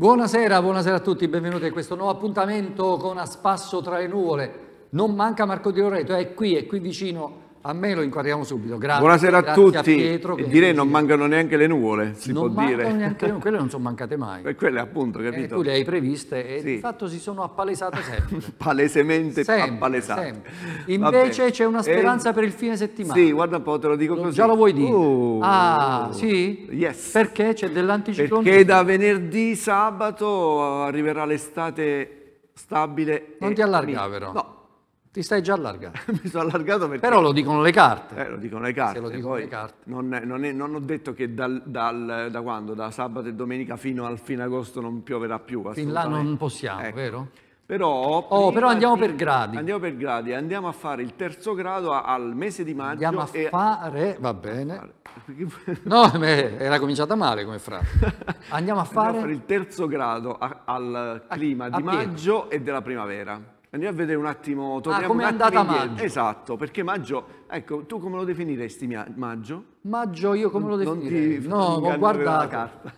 Buonasera, buonasera a tutti, benvenuti a questo nuovo appuntamento con A Spasso tra le nuvole. Non manca Marco Di Loreto, è qui, è qui vicino a me lo inquadriamo subito. Grazie, Buonasera a tutti. A Pietro, e direi non mancano neanche le nuvole, si non può dire. Neanche, le nuvole, quelle non sono mancate mai. Per eh, quelle appunto, eh, capito? E tu le hai previste e sì. di fatto si sono appalesate sempre. Palesemente sempre, appalesate. Sempre. Invece c'è una eh, speranza e... per il fine settimana. Sì, guarda un po', te lo dico così. Già lo vuoi dire? Oh. Ah, sì? Yes. Perché c'è dell'anticiclone? Perché da venerdì, sabato arriverà l'estate stabile. Non ti allarga, vero? No. Ti stai già allargando. Mi sono allargato perché... Però lo dicono le carte. Eh, lo dicono le carte. Se lo dicono Poi le carte. Non, è, non, è, non ho detto che dal, dal, da quando? Da sabato e domenica fino al fine agosto non pioverà più. Fin là non possiamo, ecco. vero? Però, oh, però andiamo di, per gradi. Andiamo per gradi, andiamo a fare il terzo grado al mese di maggio. Andiamo a fare, va bene. Fare. No, era cominciata male come frase. Andiamo a fare, andiamo a fare il terzo grado al clima a, di maggio e della primavera. Andiamo a vedere un attimo, ah, torniamo ah, come è andata maggio. Esatto, perché maggio, ecco, tu come lo definiresti maggio? Maggio io come lo definirei? no, ho guardato,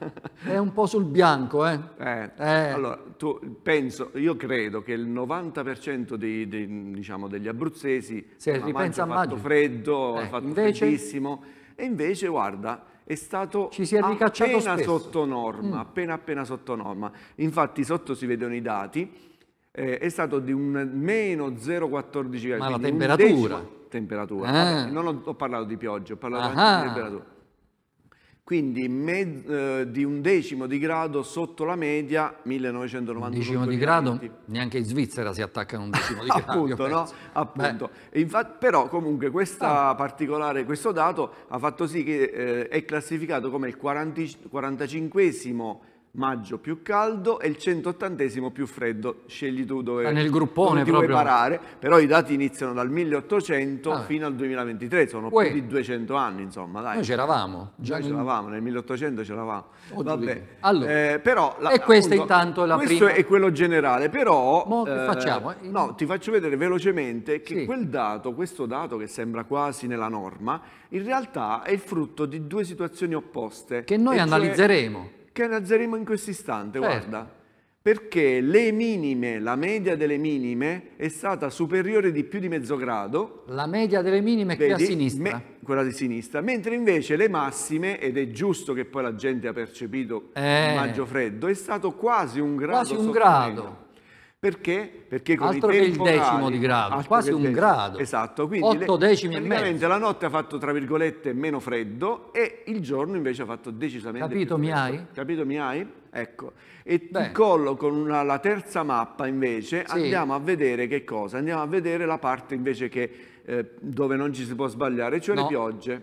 è un po' sul bianco, eh. eh, eh. Allora, tu, penso, io credo che il 90% di, di, diciamo, degli abruzzesi Se ripensa maggio, a maggio ha fatto freddo, eh, ha fatto invece... freddissimo, e invece, guarda, è stato Ci si è appena spesso. sotto norma, mm. appena appena sotto norma. Infatti sotto si vedono i dati, eh, è stato di un meno 0,14 gradi. Ma la temperatura? Temperatura. Ah. Vabbè, non ho, ho, parlato di pioggia, ho parlato ah. anche di ah. temperatura. Quindi me, eh, di un decimo di grado sotto la media 1991. Un decimo di grado? Neanche in Svizzera si attacca un decimo di grado. appunto, no? appunto. Infatti, però comunque ah. questo dato ha fatto sì che eh, è classificato come il 40, 45 maggio più caldo e il 180 più freddo. Scegli tu dove, Ma ah, nel gruppone dove proprio. però i dati iniziano dal 1800 ah, fino al 2023, sono Uè. più di 200 anni insomma. Dai. Noi c'eravamo. Già Noi in... c'eravamo, nel 1800 c'eravamo. Vabbè. Allora, eh, però, la, e questa appunto, intanto è la questo prima. Questo è quello generale, però... Mo, eh, facciamo? In... Eh, no, ti faccio vedere velocemente che sì. quel dato, questo dato che sembra quasi nella norma, in realtà è il frutto di due situazioni opposte. Che noi cioè analizzeremo. Cioè che analizzeremo in questo istante, certo. guarda. Perché le minime, la media delle minime è stata superiore di più di mezzo grado. La media delle minime è qui a sinistra. Me, quella di sinistra. Mentre invece le massime, ed è giusto che poi la gente ha percepito eh. il maggio freddo, è stato quasi un grado. Quasi un grado. Meno. Perché? Perché con Altro che il decimo orari, di grado, quasi un grado. Esatto, quindi 8 decimi e mezzo. la notte ha fatto tra virgolette meno freddo e il giorno invece ha fatto decisamente Capito più freddo. mi hai? Capito mi hai? Ecco, e Beh. ti collo con una, la terza mappa invece, sì. andiamo a vedere che cosa? Andiamo a vedere la parte invece che, eh, dove non ci si può sbagliare, cioè no. le piogge.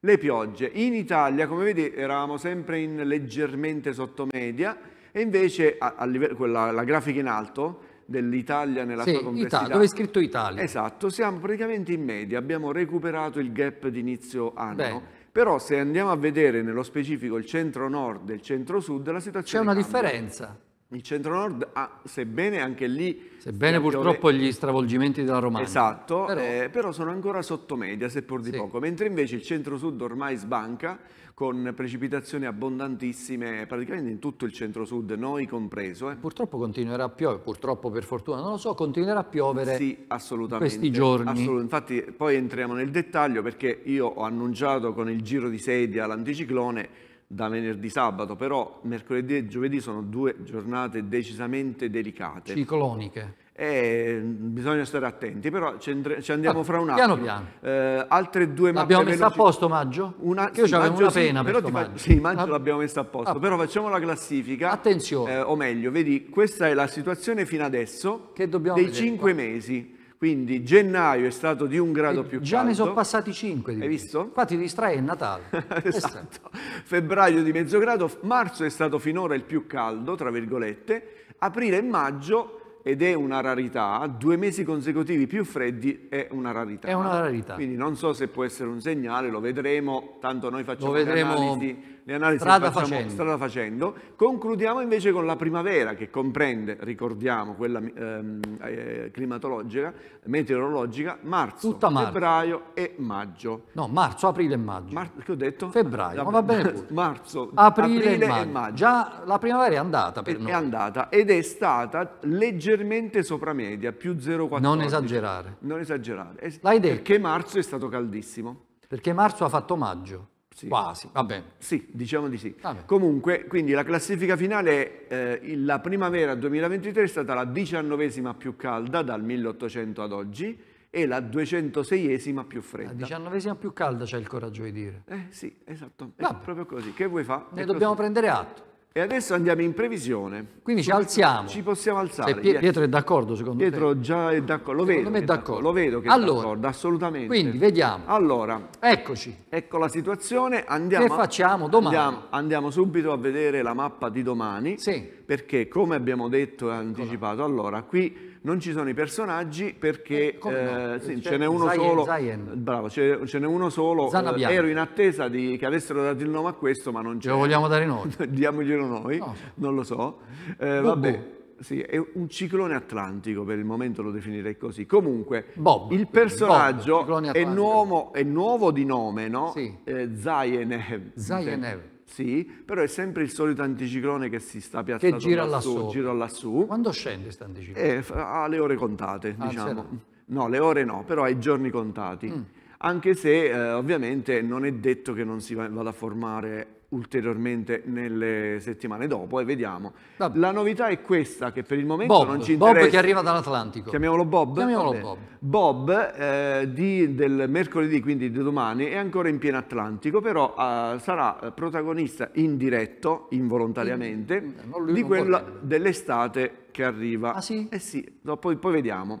Le piogge. In Italia, come vedi, eravamo sempre in leggermente sottomedia, e invece a, a livello, quella, la grafica in alto dell'Italia nella sì, sua complessità. Ita- dove è scritto Italia. Esatto, siamo praticamente in media, abbiamo recuperato il gap di inizio anno. Bene. Però se andiamo a vedere nello specifico il centro-nord e il centro-sud, la situazione C'è una cambia. differenza. Il centro-nord, ah, sebbene anche lì... Sebbene purtroppo gli stravolgimenti della Romagna. Esatto, però, eh, però sono ancora sotto media, seppur di sì. poco. Mentre invece il centro-sud ormai sbanca, con precipitazioni abbondantissime praticamente in tutto il centro-sud, noi compreso. Eh. Purtroppo continuerà a piovere, purtroppo per fortuna non lo so, continuerà a piovere sì, assolutamente, questi giorni. Assolutamente. Infatti poi entriamo nel dettaglio perché io ho annunciato con il giro di sedia l'anticiclone da venerdì sabato, però mercoledì e giovedì sono due giornate decisamente delicate. Cicloniche. Eh, bisogna stare attenti, però ci, andiamo ah, fra un attimo. Piano piano. Eh, altre due mappe L'abbiamo messa a posto maggio? Una, Io sì, maggio, una pena sì, per però maggio. Sì, maggio ah, l'abbiamo messa a posto, ah, però facciamo la classifica. Attenzione. Eh, o meglio, vedi, questa è la situazione fino adesso dei vedere, cinque qua. mesi. Quindi gennaio è stato di un grado e eh, più già caldo. Già ne sono passati cinque. Hai visto? Qua ti distrae il Natale. esatto. Febbraio di mezzo grado, marzo è stato finora il più caldo, tra virgolette. Aprile e maggio ed è una rarità, due mesi consecutivi più freddi è una rarità. È una rarità. Quindi non so se può essere un segnale, lo vedremo, tanto noi facciamo lo vedremo... analisi le analisi strada che facciamo strada facendo. Concludiamo invece con la primavera che comprende, ricordiamo, quella ehm, eh, climatologica, meteorologica, marzo, marzo, febbraio e maggio. No, marzo, aprile e maggio. Mar che ho detto? Febbraio, ma va bene pure. Marzo, aprile, aprile e, maggio. e, maggio. Già la primavera è andata per è, noi. È andata ed è stata leggermente sopra media, più 0,4. Non esagerare. Non esagerare. L'hai detto. Perché marzo è stato caldissimo. Perché marzo ha fatto maggio. Sì. Quasi, va bene. Sì, diciamo di sì. Comunque, quindi la classifica finale, eh, la primavera 2023 è stata la diciannovesima più calda dal 1800 ad oggi e la 206esima più fredda. La diciannovesima più calda c'è il coraggio di dire. Eh sì, esatto, Vabbè. è proprio così. Che vuoi fare? Ne dobbiamo così. prendere atto. E adesso andiamo in previsione. Quindi ci alziamo. Ci possiamo alzare. Pietro, Pietro è d'accordo secondo Pietro me? Pietro già è d'accordo. Lo secondo vedo. d'accordo. Lo vedo che allora, è d'accordo, assolutamente. Quindi vediamo. Allora. Eccoci. Ecco la situazione. Andiamo, che facciamo domani? Andiamo, andiamo subito a vedere la mappa di domani. Sì perché come abbiamo detto e anticipato allora, qui non ci sono i personaggi perché eh, eh, sì, cioè, ce n'è uno Zayen, solo, Zayen. bravo, ce, n'è uno solo, eh, ero in attesa di, che avessero dato il nome a questo ma non c'è. Ce lo vogliamo dare noi? Diamoglielo noi, no. non lo so. Eh, vabbè. Boh. Sì, è un ciclone atlantico, per il momento lo definirei così. Comunque, Bob, il personaggio Bob, è, nuovo, è, nuovo, di nome, no? Sì. Eh, Zayenev. Zayenev. Sì, però è sempre il solito anticiclone che si sta piazzando che gira lassù, lassù. Gira lassù. Quando scende questo anticiclone? Eh, alle ore contate, ah, diciamo. Certo. No, le ore no, però ai giorni contati. Mm. Anche se eh, ovviamente non è detto che non si vada a formare ulteriormente nelle settimane dopo e vediamo. Vabbè. La novità è questa che per il momento Bob, non ci interessa. Bob che arriva dall'Atlantico. Chiamiamolo Bob? Chiamiamolo Vabbè. Bob. Bob eh, di, del mercoledì, quindi di domani, è ancora in pieno Atlantico, però eh, sarà protagonista in diretto, involontariamente, in, eh, no, dell'estate che arriva. Ah sì? Eh sì, poi, poi vediamo.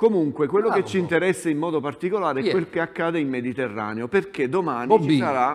Comunque, quello Bravo. che ci interessa in modo particolare è yeah. quel che accade in Mediterraneo, perché domani ci, sarà,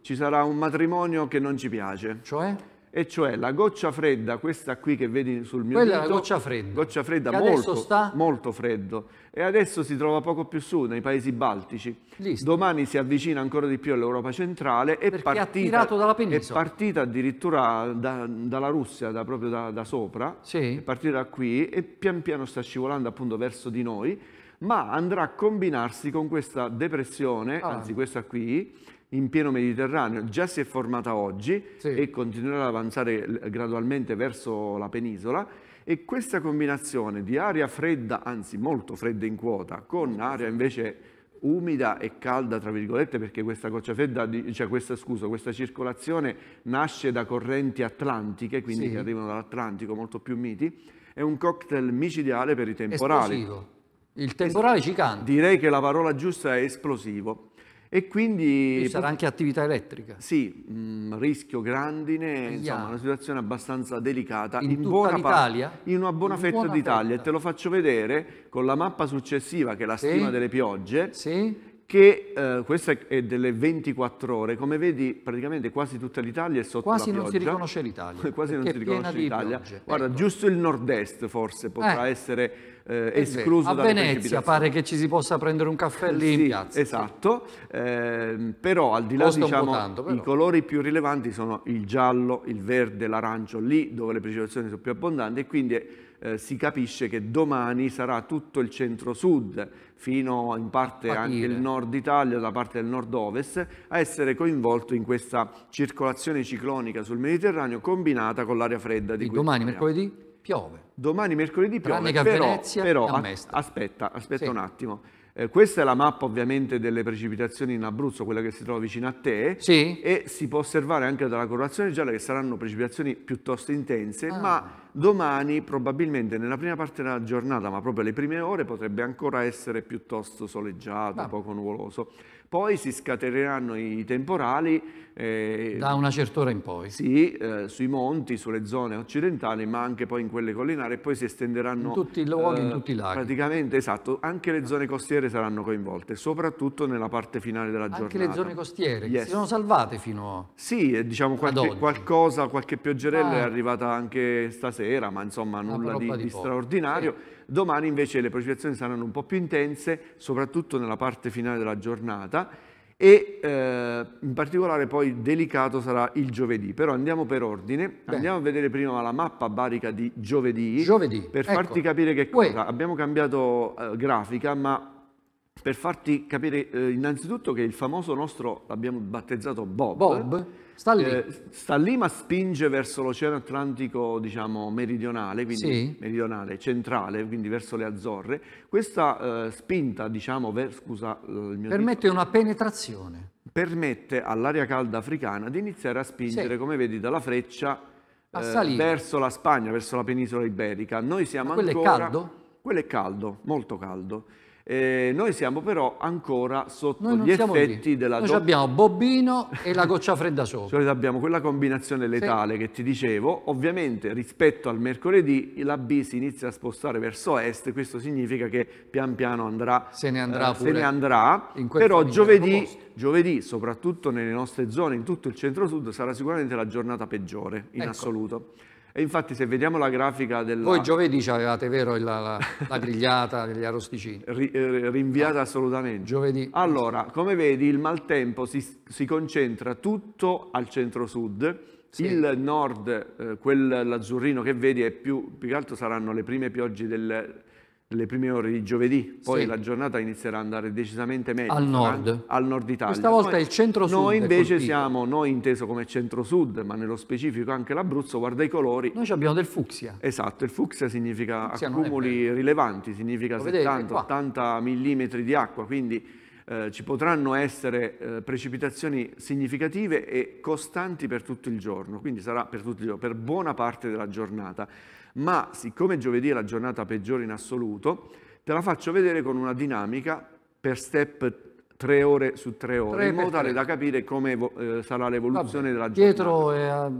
ci sarà un matrimonio che non ci piace. Cioè? e cioè la goccia fredda, questa qui che vedi sul mio Quella dito. Quella è la goccia fredda. Goccia fredda molto, sta... molto freddo. E adesso si trova poco più su, nei paesi baltici. Listo. Domani si avvicina ancora di più all'Europa centrale. È partita, è partita, addirittura da, dalla Russia, da, proprio da, da sopra. Sì. È partita da qui e pian piano sta scivolando appunto verso di noi ma andrà a combinarsi con questa depressione, ah. anzi questa qui, in pieno Mediterraneo, già si è formata oggi sì. e continuerà ad avanzare gradualmente verso la penisola e questa combinazione di aria fredda, anzi molto fredda in quota, con aria invece umida e calda, tra virgolette, perché questa goccia fredda, cioè questa, scusa, questa circolazione nasce da correnti atlantiche, quindi sì. che arrivano dall'Atlantico, molto più miti, è un cocktail micidiale per i temporali. Esplosivo. Il temporale ci canta. Direi che la parola giusta è esplosivo. E quindi... Ci sarà anche attività elettrica. Sì, mh, mm, rischio grandine, yeah. insomma una situazione abbastanza delicata. In, in buona Italia? In una buona in fetta buona d'Italia. Fetta. E te lo faccio vedere con la mappa successiva, che è la sì. stima delle piogge. Sì che eh, questa è delle 24 ore, come vedi praticamente quasi tutta l'Italia è sotto quasi la pioggia. Quasi non si riconosce l'Italia. quasi non si riconosce l'Italia. Guarda, ecco. giusto il nord-est forse potrà eh. essere eh, escluso da Venezia pare che ci si possa prendere un caffè lì sì, in piazza. Esatto, eh, però al di là diciamo, tanto, i colori più rilevanti sono il giallo, il verde, l'arancio, lì dove le precipitazioni sono più abbondanti e quindi eh, si capisce che domani sarà tutto il centro-sud, fino in parte Patire. anche il nord Italia, da parte del nord-ovest, a essere coinvolto in questa circolazione ciclonica sul Mediterraneo combinata con l'aria fredda di, di cui domani, parliamo. mercoledì? piove. Domani mercoledì piove, Tranne però, Venezia però a, aspetta, aspetta sì. un attimo. Eh, questa è la mappa ovviamente delle precipitazioni in Abruzzo, quella che si trova vicino a te, sì. e si può osservare anche dalla correlazione gialla che saranno precipitazioni piuttosto intense, ah. ma domani probabilmente nella prima parte della giornata, ma proprio alle prime ore, potrebbe ancora essere piuttosto soleggiato, ah. poco nuvoloso poi si scateneranno i temporali. Eh, da una certa ora in poi. Sì, eh, sui monti, sulle zone occidentali, ma anche poi in quelle collinari e poi si estenderanno... In tutti i luoghi, eh, in tutti i laghi. Praticamente, esatto, anche le zone costiere saranno coinvolte, soprattutto nella parte finale della anche giornata. Anche le zone costiere, yes. si sono salvate fino a... Sì, diciamo qualche, qualcosa, qualche pioggerella ah. è arrivata anche stasera, ma insomma nulla di, di, di straordinario. Sì domani invece le precipitazioni saranno un po' più intense, soprattutto nella parte finale della giornata e eh, in particolare poi delicato sarà il giovedì, però andiamo per ordine, Beh. andiamo a vedere prima la mappa barica di giovedì, giovedì. per ecco. farti capire che cosa, Uè. abbiamo cambiato eh, grafica ma per farti capire eh, innanzitutto che il famoso nostro, l'abbiamo battezzato Bob. Bob sta lì. Eh, sta lì ma spinge verso l'oceano Atlantico, diciamo, meridionale, quindi sì. meridionale, centrale, quindi verso le Azzorre. Questa eh, spinta, diciamo, ver, scusa eh, Permette dito, una penetrazione. Permette all'aria calda africana di iniziare a spingere, sì. come vedi, dalla freccia eh, verso la Spagna, verso la penisola iberica. Noi siamo ma quello ancora... Quello è caldo? Quello è caldo, molto caldo. Eh, noi siamo però ancora sotto gli effetti lì. della... Noi do... abbiamo Bobbino e la goccia fredda sopra. Cioè abbiamo quella combinazione letale sì. che ti dicevo. Ovviamente rispetto al mercoledì la B si inizia a spostare verso est, questo significa che pian piano andrà... Se ne andrà eh, Se ne andrà, però giovedì, giovedì, soprattutto nelle nostre zone, in tutto il centro-sud, sarà sicuramente la giornata peggiore in ecco. assoluto. E infatti se vediamo la grafica del... Voi giovedì avevate, vero, la, la, la grigliata degli arrosticini? Eh, ri, rinviata ah, assolutamente. Giovedì. Allora, come vedi, il maltempo si, si concentra tutto al centro-sud. Sì. Il nord, eh, quell'azzurrino che vedi, è più, più che altro saranno le prime piogge del, le prime ore di giovedì, poi sì. la giornata inizierà ad andare decisamente meglio. Al nord? Al nord Italia. Questa volta noi, è il centro-sud. Noi invece siamo, noi inteso come centro-sud, ma nello specifico anche l'Abruzzo, guarda i colori. Noi abbiamo del fucsia. Esatto, il fucsia significa fucsia accumuli rilevanti, significa 70-80 mm di acqua, quindi... Eh, ci potranno essere eh, precipitazioni significative e costanti per tutto il giorno, quindi sarà per, giorno, per buona parte della giornata ma siccome giovedì è la giornata peggiore in assoluto, te la faccio vedere con una dinamica per step tre ore su tre ore, tre in modo tale da capire come eh, sarà l'evoluzione della Pietro giornata. È...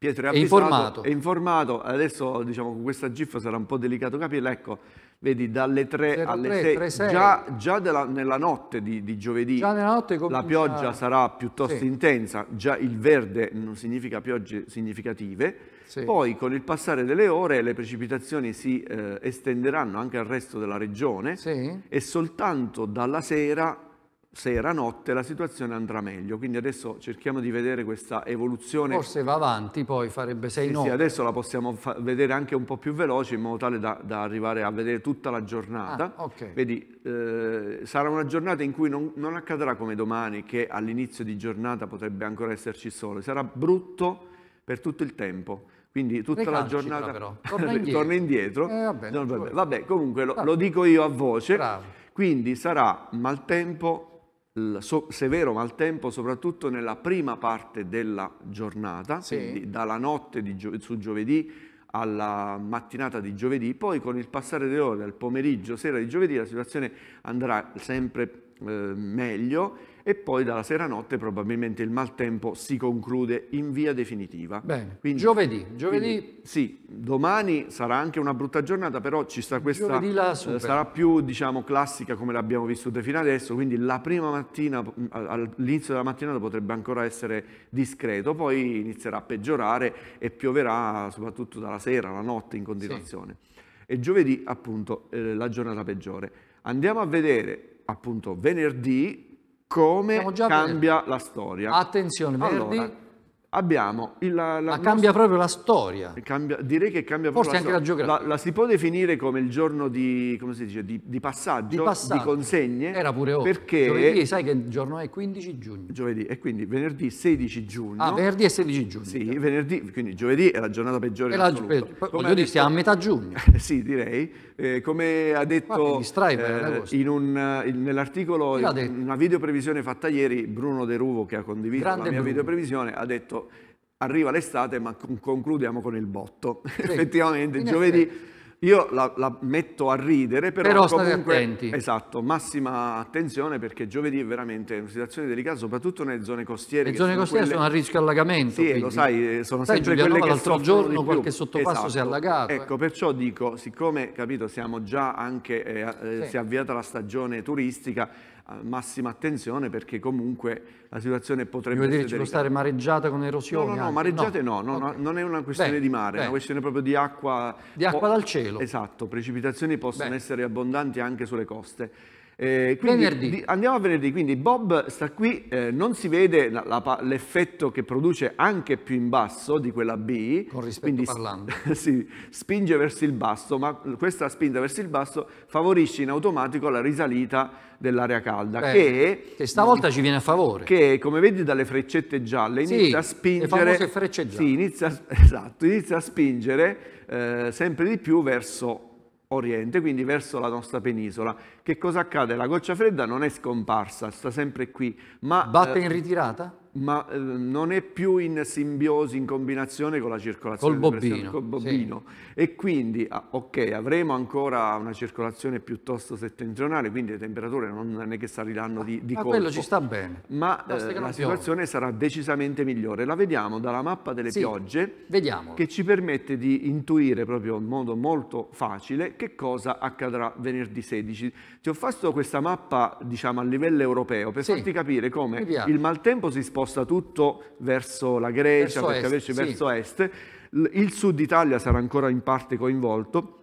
Pietro è, avvisato, è, informato. è informato, adesso diciamo con questa GIF sarà un po' delicato capirla, ecco, vedi dalle 3 0, alle 3, 6, 3, 6, già, già della, nella notte di, di giovedì notte la pioggia sarà piuttosto sì. intensa, già il verde non significa piogge significative, sì. Poi con il passare delle ore le precipitazioni si eh, estenderanno anche al resto della regione sì. e soltanto dalla sera sera, notte, la situazione andrà meglio. Quindi adesso cerchiamo di vedere questa evoluzione. Forse va avanti, poi farebbe 6 sì, notte. Sì, adesso la possiamo vedere anche un po' più veloce in modo tale da, da arrivare a vedere tutta la giornata. Ah, okay. Vedi, eh, sarà una giornata in cui non, non accadrà come domani, che all'inizio di giornata potrebbe ancora esserci sole. Sarà brutto per tutto il tempo. Quindi tutta Recalcita, la giornata torna indietro. torna indietro. Eh, vabbè, no, vabbè. vabbè, comunque lo, lo, dico io a voce. Bravo. Quindi sarà maltempo, so, severo maltempo, soprattutto nella prima parte della giornata, sì. quindi dalla notte gio su giovedì alla mattinata di giovedì, poi con il passare delle ore, al pomeriggio, sera di giovedì, la situazione andrà sempre eh, meglio e poi dalla sera notte probabilmente il maltempo si conclude in via definitiva. Bene, quindi, giovedì, giovedì... Quindi, sì, domani sarà anche una brutta giornata, però ci sta questa, giovedì eh, sarà più diciamo, classica come l'abbiamo vissuta fino adesso, quindi la prima mattina, mm, all'inizio della mattinata potrebbe ancora essere discreto, poi inizierà a peggiorare e pioverà soprattutto dalla sera, la notte in continuazione. Sì. E giovedì appunto eh, la giornata peggiore. Andiamo a vedere appunto venerdì come cambia per... la storia. Attenzione, Verdi. Allora, abbiamo il, la, la, ma cambia proprio la storia. Cambia, direi che cambia Forse proprio la storia. La, la, si può definire come il giorno di, come si dice, di, di, passaggio, di passaggio, di consegne. Era pure oggi. Perché... Giovedì, sai che il giorno è? 15 giugno. Giovedì, e quindi venerdì 16 giugno. Ah, venerdì è 16 giugno. Sì, venerdì, quindi giovedì è la giornata peggiore. Era, per, voglio dire, siamo a metà giugno. sì, direi eh, come ha detto eh, eh nell'articolo, in una videoprevisione fatta ieri, Bruno De Ruvo che ha condiviso Grande la mia Bruno. videoprevisione ha detto arriva l'estate ma con concludiamo con il botto. Effettivamente, in giovedì... Effetti io la, la metto a ridere, però, però comunque... attenti. Esatto, massima attenzione perché giovedì è veramente una situazione delicata, soprattutto nelle zone costiere. Le zone costiere quelle... sono a rischio allagamento. Sì, quindi. lo sai, eh, sono sai, sempre Giuliano, quelle che l'altro giorno qualche sottopasso esatto. si è esatto. allagato. Ecco, eh. perciò dico, siccome, capito, siamo già anche, eh, eh sì. si è avviata la stagione turistica, massima attenzione perché comunque la situazione potrebbe dire, essere... Dire, può stare mareggiata con erosione? No, no, no mareggiate no, no, no okay. non è una questione beh, di mare, beh. è una questione proprio di acqua... Di acqua o... dal cielo. Esatto, precipitazioni possono beh. essere abbondanti anche sulle coste. Eh, quindi, andiamo a venerdì, quindi Bob sta qui, eh, non si vede l'effetto che produce anche più in basso di quella B. Con rispetto quindi parlando. si spinge verso il basso, ma questa spinta verso il basso favorisce in automatico la risalita dell'aria calda. Beh, che, che stavolta ci viene a favore. Che come vedi dalle freccette gialle inizia sì, a spingere... Le frecce gialle. Sì, inizia, esatto, inizia a spingere eh, sempre di più verso oriente, quindi verso la nostra penisola. Che cosa accade? La goccia fredda non è scomparsa, sta sempre qui, ma... Batte eh, in ritirata? ma eh, non è più in simbiosi, in combinazione con la circolazione col bobbino, col bobbino. Sì. e quindi ah, ok avremo ancora una circolazione piuttosto settentrionale quindi le temperature non è che saliranno di, di ma ah, colpo, quello ci sta bene ma eh, la situazione piove. sarà decisamente migliore la vediamo dalla mappa delle sì, piogge vediamolo. che ci permette di intuire proprio in modo molto facile che cosa accadrà venerdì 16 ti ho fatto questa mappa diciamo a livello europeo per sì. farti capire come il maltempo si sposta sposta tutto verso la Grecia, verso, est, sì. verso est, il sud Italia sarà ancora in parte coinvolto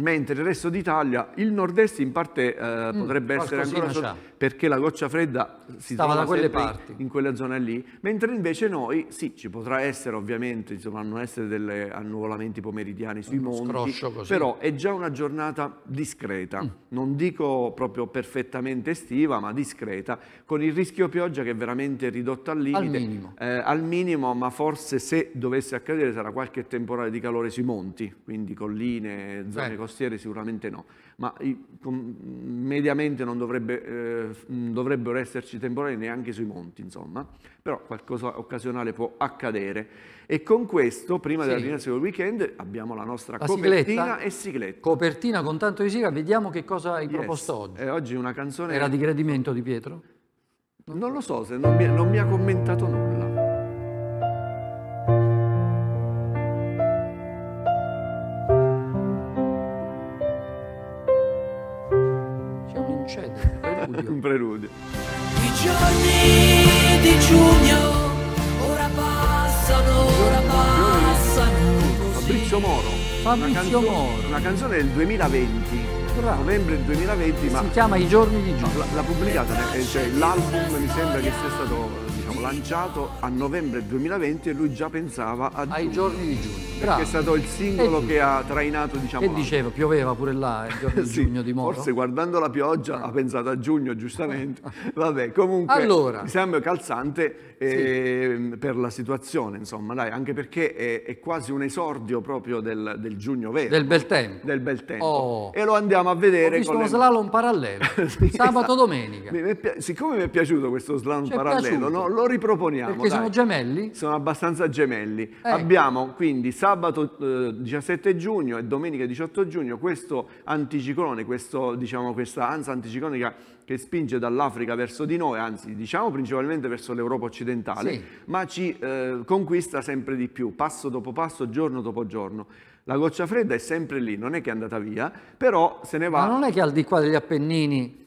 mentre il resto d'Italia, il nord-est in parte eh, mm, potrebbe essere ancora sotto, perché la goccia fredda si Stava trova da quelle parti. in quella zona lì, mentre invece noi, sì, ci potrà essere ovviamente, ci dovranno essere degli annuvolamenti pomeridiani sui Uno monti, però è già una giornata discreta, mm. non dico proprio perfettamente estiva, ma discreta, con il rischio pioggia che è veramente ridotto al limite, al minimo, eh, al minimo ma forse se dovesse accadere sarà qualche temporale di calore sui monti, quindi colline, zone eh. costiere costiere sicuramente no, ma mediamente non dovrebbe, eh, mm, dovrebbero esserci temporali neanche sui monti, insomma, però qualcosa occasionale può accadere. E con questo, prima sì. dell'inizio del weekend, abbiamo la nostra la copertina e sigletta. Copertina con tanto di sigla, vediamo che cosa hai yes. proposto oggi. Eh, oggi una canzone... Era di gradimento di Pietro? Non lo so, se non mi, non mi ha commentato nulla. preludio. Un preludio. I giorni di giugno ora passano, ora passano. Fabrizio Moro. Fabrizio una canzone, Moro. Una canzone del 2020. Bravo. novembre 2020 si ma si chiama I giorni di giugno l'ha pubblicata cioè, l'album mi sembra che sia stato lanciato a novembre 2020 e lui già pensava a ai giugno, giorni di giugno. Perché Bravo. è stato il singolo che ha trainato, diciamo. Che diceva, pioveva pure là il giorno sì, giugno di Moro. Forse guardando la pioggia ha pensato a giugno, giustamente. Vabbè, comunque allora. mi sembra calzante eh, sì. Ehm, per la situazione, insomma, dai, anche perché è, è quasi un esordio proprio del, del, giugno vero. Del bel tempo. Del bel tempo. Oh. E lo andiamo a vedere. Ho visto con lo le... slalom parallelo, sì, esatto. sabato, domenica. Mi, mi siccome mi è piaciuto questo slalom parallelo, no, lo riproponiamo. Perché dai. sono gemelli? Sono abbastanza gemelli. Ecco. Abbiamo quindi sabato eh, 17 giugno e domenica 18 giugno questo anticiclone, questo, diciamo, questa ansia anticiclonica che spinge dall'Africa verso di noi, anzi diciamo principalmente verso l'Europa occidentale, sì. ma ci eh, conquista sempre di più, passo dopo passo, giorno dopo giorno. La goccia fredda è sempre lì, non è che è andata via, però se ne va. Ma non è che al di qua degli Appennini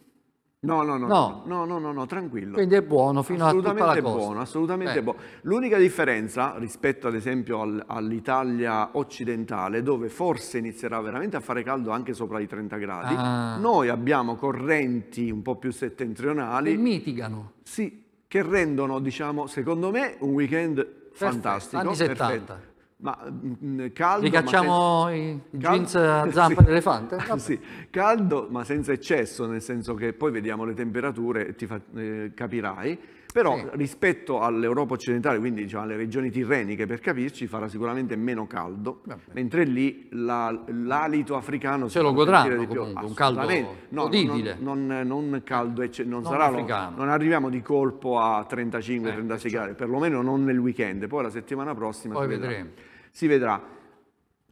No no no, no, no, no, no, no, tranquillo. Quindi è buono fino a tutta la costa. Buono, assolutamente eh. buono. L'unica differenza rispetto ad esempio al, all'Italia occidentale, dove forse inizierà veramente a fare caldo anche sopra i 30 gradi, ah. noi abbiamo correnti un po' più settentrionali. Che mitigano. Sì, che rendono, diciamo, secondo me un weekend Perfetto, fantastico. Anni 70. Perfetto ma mm, mm, caldo... Ricacciamo sen- i jeans a zampa sì. d'elefante? sì, caldo ma senza eccesso, nel senso che poi vediamo le temperature e ti fa, eh, capirai, però sì. rispetto all'Europa occidentale, quindi diciamo, alle regioni tirreniche per capirci, farà sicuramente meno caldo, Vabbè. mentre lì la, l'alito africano... Se lo godranno comunque, un caldo no, udibile. Non, non, non caldo, ecce- non, non sarà... Africano. non arriviamo di colpo a 35-36 eh, certo. gradi, perlomeno non nel weekend, poi la settimana prossima... Poi vedremo. vedremo si vedrà.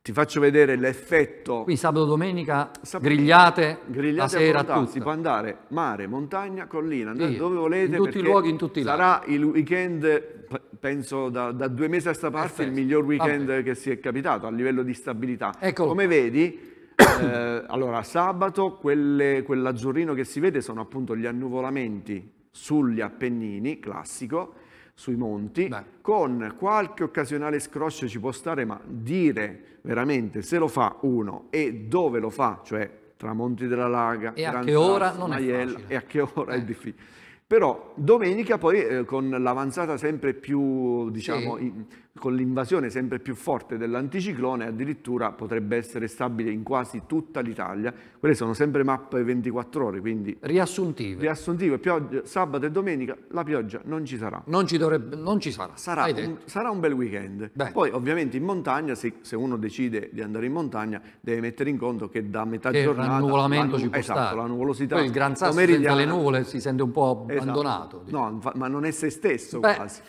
Ti faccio vedere l'effetto. Qui sabato, domenica, Sab... grigliate, grigliate la sera tutta. Si può andare mare, montagna, collina, sì, dove volete. In tutti i luoghi, in tutti i luoghi. Sarà il weekend, penso da, da due mesi a questa parte, Perfetto. il miglior weekend Vabbè. che si è capitato a livello di stabilità. Eccolo Come vedi, eh, allora sabato quelle, quell'azzurrino che si vede sono appunto gli annuvolamenti sugli Appennini, classico, sui monti, Beh. con qualche occasionale scroscio ci può stare, ma dire veramente se lo fa uno e dove lo fa, cioè tra Monti della Laga, e Gran a che Sasso, ora non Maiella, è facile. e a che ora eh. è difficile. Però domenica poi eh, con l'avanzata sempre più diciamo, sì. in, con l'invasione sempre più forte dell'anticiclone addirittura potrebbe essere stabile in quasi tutta l'Italia. Quelle sono sempre mappe 24 ore, quindi... Riassuntive. Riassuntive, pioggia, sabato e domenica la pioggia non ci sarà. Non ci, dovrebbe, non ci sarà, sarà un, sarà un bel weekend. Beh. Poi ovviamente in montagna, se, se, uno decide di andare in montagna, deve mettere in conto che da metà che giornata... Il rannuvolamento ci può esatto, stare. la nuvolosità. Poi il gran sasso senza le nuvole si sente un po' esatto. abbandonato. Esatto. No, ma non è se stesso Beh. quasi.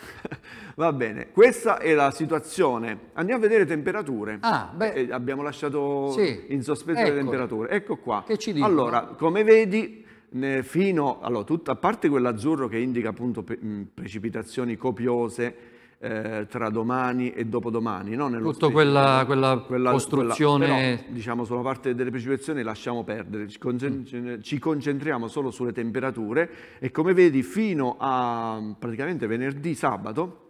Va bene, questa è la situazione. Andiamo a vedere temperature. Ah, eh, abbiamo lasciato sì. in sospeso ecco. le temperature. Ecco qua. Che ci dico? Allora, come vedi, eh, fino allora, tutta, a parte quell'azzurro che indica appunto pre precipitazioni copiose eh, tra domani e dopodomani, no? Nello Tutta quella, quella, quella, costruzione... Quella, però, diciamo sulla parte delle precipitazioni lasciamo perdere, ci, concentri mm. ci, concentriamo solo sulle temperature e come vedi fino a praticamente venerdì, sabato,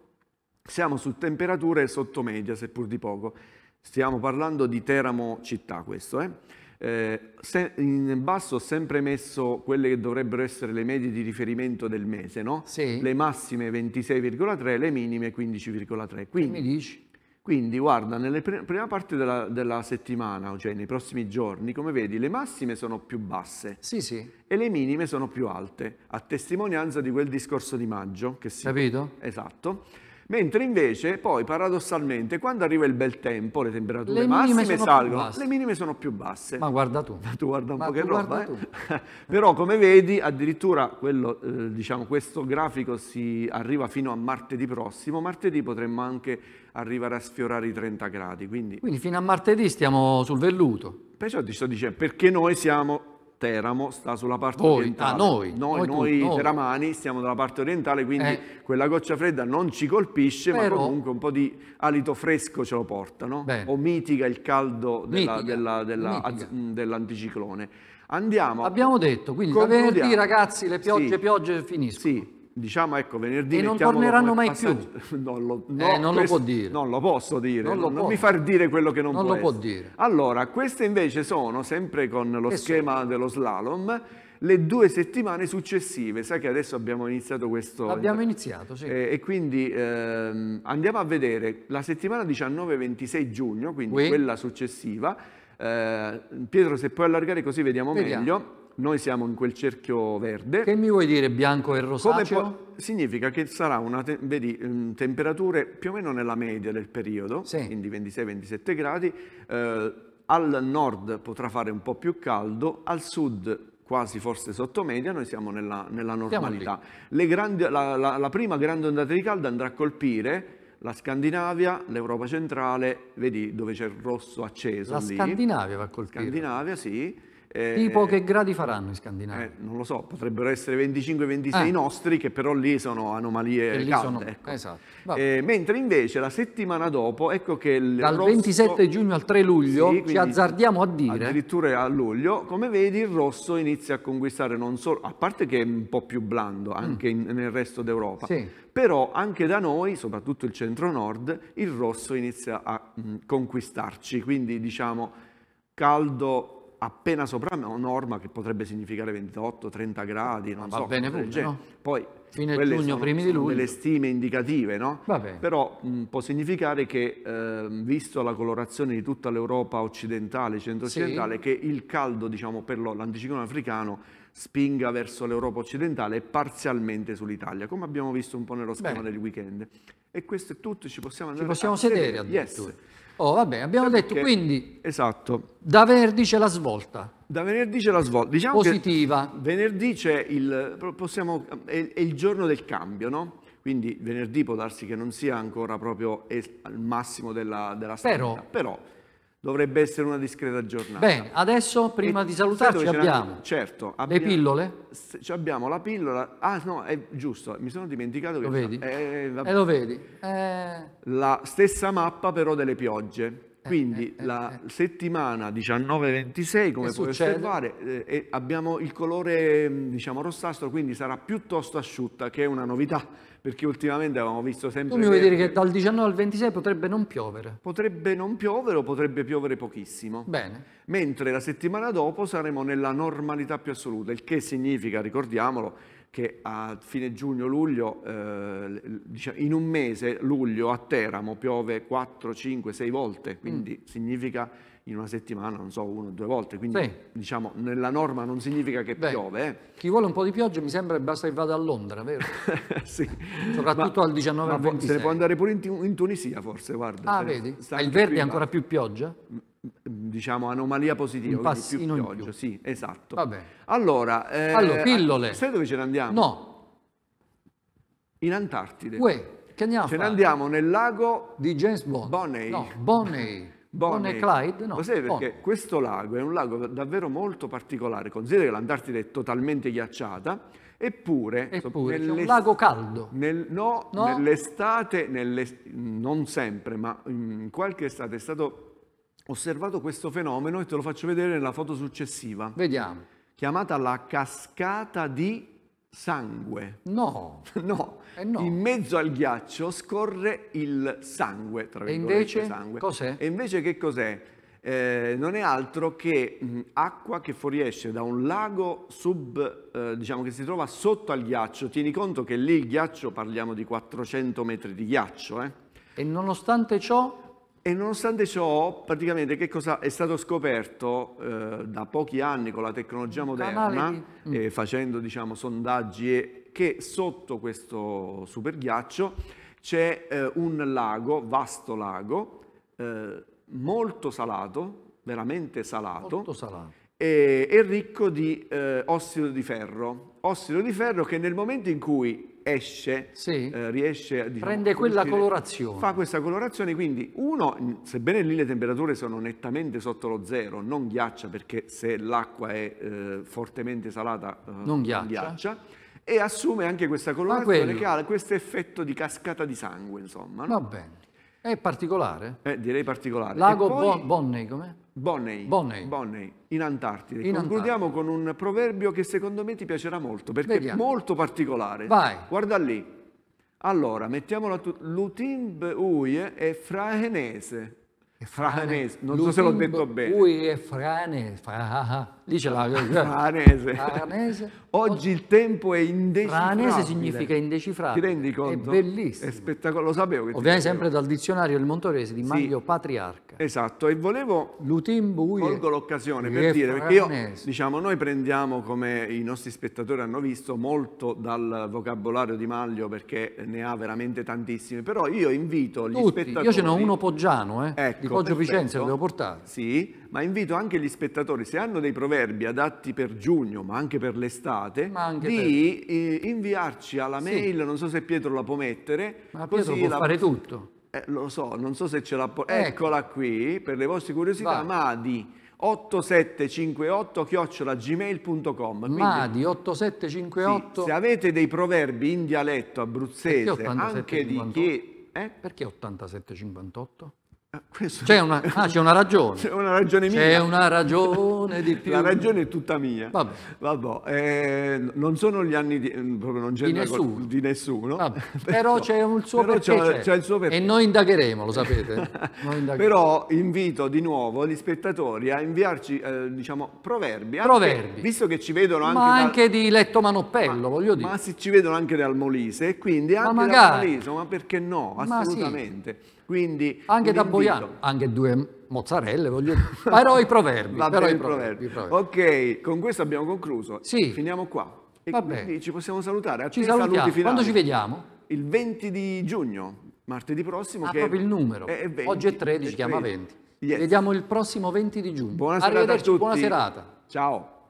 siamo su temperature sotto media, seppur di poco. Stiamo parlando di Teramo città questo. Eh? Eh, se, in basso ho sempre messo quelle che dovrebbero essere le medie di riferimento del mese, no? Sì. Le massime 26,3, le minime 15,3. Quindi, mi dici? Quindi guarda, nella prima parte della, della, settimana, cioè nei prossimi giorni, come vedi, le massime sono più basse sì, sì. e le minime sono più alte, a testimonianza di quel discorso di maggio. Che si... Capito? Esatto. Mentre invece poi paradossalmente quando arriva il bel tempo le temperature le massime salgono, le minime sono più basse. Ma guarda tu. Ma tu guarda un Ma po' che roba. Eh? Però come vedi addirittura quello, eh, diciamo, questo grafico si arriva fino a martedì prossimo, martedì potremmo anche arrivare a sfiorare i 30 gradi. Quindi, quindi fino a martedì stiamo sul velluto. Perciò ti sto dicendo perché noi siamo Teramo sta sulla parte Voi, ah, orientale. Ah, noi, noi, noi, noi tu, teramani noi. stiamo dalla parte orientale, quindi eh. quella goccia fredda non ci colpisce, Però, ma comunque un po' di alito fresco ce lo porta, Beh. O mitiga il caldo dell'anticiclone. Della, della, mm, della, Andiamo. Abbiamo detto, quindi venerdì ragazzi le piogge, sì. piogge finiscono. Sì diciamo ecco venerdì e non torneranno mai più eh, non, lo, no, eh, non questo, lo, può dire non lo posso dire non, non, non mi far dire quello che non, non può, lo può dire allora queste invece sono sempre con lo e schema sono. dello slalom le due settimane successive sai che adesso abbiamo iniziato questo abbiamo iniziato sì eh, e quindi ehm, andiamo a vedere la settimana 19-26 giugno quindi oui. quella successiva eh, Pietro se puoi allargare così vediamo, vediamo. meglio noi siamo in quel cerchio verde. Che mi vuoi dire bianco e rosaceo? significa che sarà una te- vedi, mm, temperature più o meno nella media del periodo, sì. quindi 26-27 gradi. Eh, al nord potrà fare un po' più caldo, al sud quasi forse sotto media, noi siamo nella, nella normalità. Siamo grandi, la, la, la prima grande ondata di caldo andrà a colpire la Scandinavia, l'Europa centrale, vedi dove c'è il rosso acceso. La lì. Scandinavia va a colpire. Scandinavia, sì eh, tipo che gradi faranno in Scandinavia? Eh, non lo so, potrebbero essere 25-26 ah. Eh. nostri che però lì sono anomalie lì calde. Sono... Ecco. Esatto. Eh, mentre invece la settimana dopo, ecco che il Dal rosso... 27 giugno al 3 luglio sì, ci azzardiamo a dire... Addirittura a luglio, come vedi il rosso inizia a conquistare non solo... A parte che è un po' più blando mm. anche mm. in, nel resto d'Europa, sì. però anche da noi, soprattutto il centro-nord, il rosso inizia a mh, mm, conquistarci. Quindi diciamo caldo appena sopra una norma che potrebbe significare 28-30 gradi, non va so, bene pure, no? poi fine giugno, sono, primi di luglio. delle stime indicative, no? Va bene. però mh, può significare che, eh, visto la colorazione di tutta l'Europa occidentale, centro-occidentale, sì. che il caldo diciamo, per l'anticiclone africano spinga verso l'Europa occidentale e parzialmente sull'Italia, come abbiamo visto un po' nello schema Bene. del weekend. E questo è tutto, ci possiamo andare a ci possiamo a sedere addirittura. Yes. Oh, vabbè, abbiamo Perché, detto quindi esatto. da venerdì c'è la svolta. Da venerdì c'è la svolta. Diciamo Positiva. venerdì c'è il, possiamo, è, è, il giorno del cambio, no? Quindi venerdì può darsi che non sia ancora proprio al massimo della, della Però, però dovrebbe essere una discreta giornata. Bene, adesso prima e di salutarci abbiamo, certo, abbiamo, le pillole? Cioè, abbiamo la pillola, ah no, è giusto, mi sono dimenticato che... Lo vedi? Eh, la, eh, lo vedi. Eh... La stessa mappa però delle piogge. Eh, eh, quindi la settimana 19-26, come puoi succede? osservare, abbiamo il colore diciamo rossastro, quindi sarà piuttosto asciutta, che è una novità perché ultimamente avevamo visto sempre... Tu mi vuoi dire che dal 19 al 26 potrebbe non piovere? Potrebbe non piovere o potrebbe piovere pochissimo. Bene. Mentre la settimana dopo saremo nella normalità più assoluta, il che significa, ricordiamolo, che a fine giugno-luglio, eh, in un mese luglio a Teramo piove 4, 5, 6 volte, quindi mm. significa in una settimana, non so, una o due volte. Quindi sì. diciamo, nella norma non significa che Beh, piove. Eh. Chi vuole un po' di pioggia mi sembra che basta che vada a Londra, vero? sì. Soprattutto ma, al 19 ma Se ne può andare pure in, in Tunisia forse, guarda. Ah, vedi? Ah, il verde è ancora più pioggia? diciamo anomalia positiva, un passino più pioggia, sì, esatto. Vabbè. Allora, eh, allora, pillole. Sai dove ce ne andiamo? No. In Antartide. Uè, che andiamo Ce ne andiamo nel lago di James Bond. Bonney. No, Bonney. Bonnie, e Clyde? No. Lo sai perché Bonnie. questo lago è un lago davvero molto particolare, considera che l'Antartide è totalmente ghiacciata, eppure... eppure so, un lago caldo. Nel, no, no? nell'estate, nelle, non sempre, ma in qualche estate è stato osservato questo fenomeno e te lo faccio vedere nella foto successiva. Vediamo. Chiamata la cascata di sangue. No. no. Eh no. In mezzo al ghiaccio scorre il sangue, tra virgolette. E invece sangue. cos'è? E invece che cos'è? Eh, non è altro che mh, acqua che fuoriesce da un lago sub, eh, diciamo che si trova sotto al ghiaccio. Tieni conto che lì il ghiaccio, parliamo di 400 metri di ghiaccio. Eh? E nonostante ciò? E nonostante ciò, praticamente che cosa è stato scoperto eh, da pochi anni con la tecnologia moderna, eh, facendo diciamo, sondaggi, che sotto questo superghiaccio c'è eh, un lago, vasto lago, eh, molto salato, veramente salato, salato. E, e, ricco di eh, ossido di ferro. Ossido di ferro che nel momento in cui esce, sì. eh, riesce a... Diciamo, Prende quella riuscire, colorazione. Fa questa colorazione, quindi uno, sebbene lì le temperature sono nettamente sotto lo zero, non ghiaccia perché se l'acqua è eh, fortemente salata eh, non ghiaccia. ghiaccia. e assume anche questa ah, colorazione che ha questo effetto di cascata di sangue, insomma. No? Va bene. È particolare? Eh, direi particolare. Lago poi, Bonney, come? Bonney, Bonney. Bonney, in Antartide. In Concludiamo Antartide. con un proverbio che secondo me ti piacerà molto, perché Vediamo. è molto particolare. Vai. Guarda lì. Allora, mettiamola tu. Lutimb uie è frahenese. È frahenese, non Lutimb so se l'ho detto bene. Uie è frahenese. Fra Lì c'è la ah, ranese. ranese. Oggi il tempo è indecifrabile. Ranese significa indecifrabile. Ti rendi conto? È bellissimo. È spettacolare, lo sapevo. Ovviamente sempre dal dizionario del Montorese di Maglio sì, Patriarca. Esatto, e volevo... Lutimbo, Colgo l'occasione per dire, perché io, diciamo, noi prendiamo, come i nostri spettatori hanno visto, molto dal vocabolario di Maglio perché ne ha veramente tantissimi, però io invito gli Tutti. spettatori... Io ce n'ho uno poggiano, eh, ecco, di Poggio perfetto. Vicenza, lo devo portare. Sì, ma invito anche gli spettatori, se hanno dei proverbi adatti per giugno, ma anche per l'estate, di per... Eh, inviarci alla sì. mail, non so se Pietro la può mettere. Ma Pietro può la... fare tutto. Eh, lo so, non so se ce l'ha... Ecco. Eccola qui, per le vostre curiosità, Vai. ma di... 8758 chiocciola gmail.com Madi 8758 sì, se avete dei proverbi in dialetto abruzzese anche 58? di chi eh? perché 8758 Ah, c'è una, ah, c'è una, ragione. C'è una ragione mia. C'è una ragione di più. La ragione è tutta mia. Vabbè. Vabbè. Eh, non sono gli anni di, mm, di nessuno. di nessuno. Però, però, c'è il suo perché. E noi indagheremo, lo sapete. indagheremo. però invito di nuovo gli spettatori a inviarci, eh, diciamo, proverbi. Anche, Visto che ci vedono anche... Ma anche da, di Letto Manoppello, ma, voglio dire. Ma si ci vedono anche dal Molise, quindi anche ma dal Molise, ma perché no? Assolutamente. Ma sì. Quindi, anche da Boiano, anche due mozzarelle, voglio dire. Però i proverbi. Va però i proverbi. proverbi. Ok, con questo abbiamo concluso. Sì. Finiamo qua. E Va bene. Ci possiamo salutare. A ci salutiamo. Quando ci vediamo? Il 20 di giugno, martedì prossimo. Ah, che proprio il numero. È 20, Oggi è 13, 13. chiama 20. Yes. Vediamo il prossimo 20 di giugno. Buona serata a tutti. Buona serata. Ciao.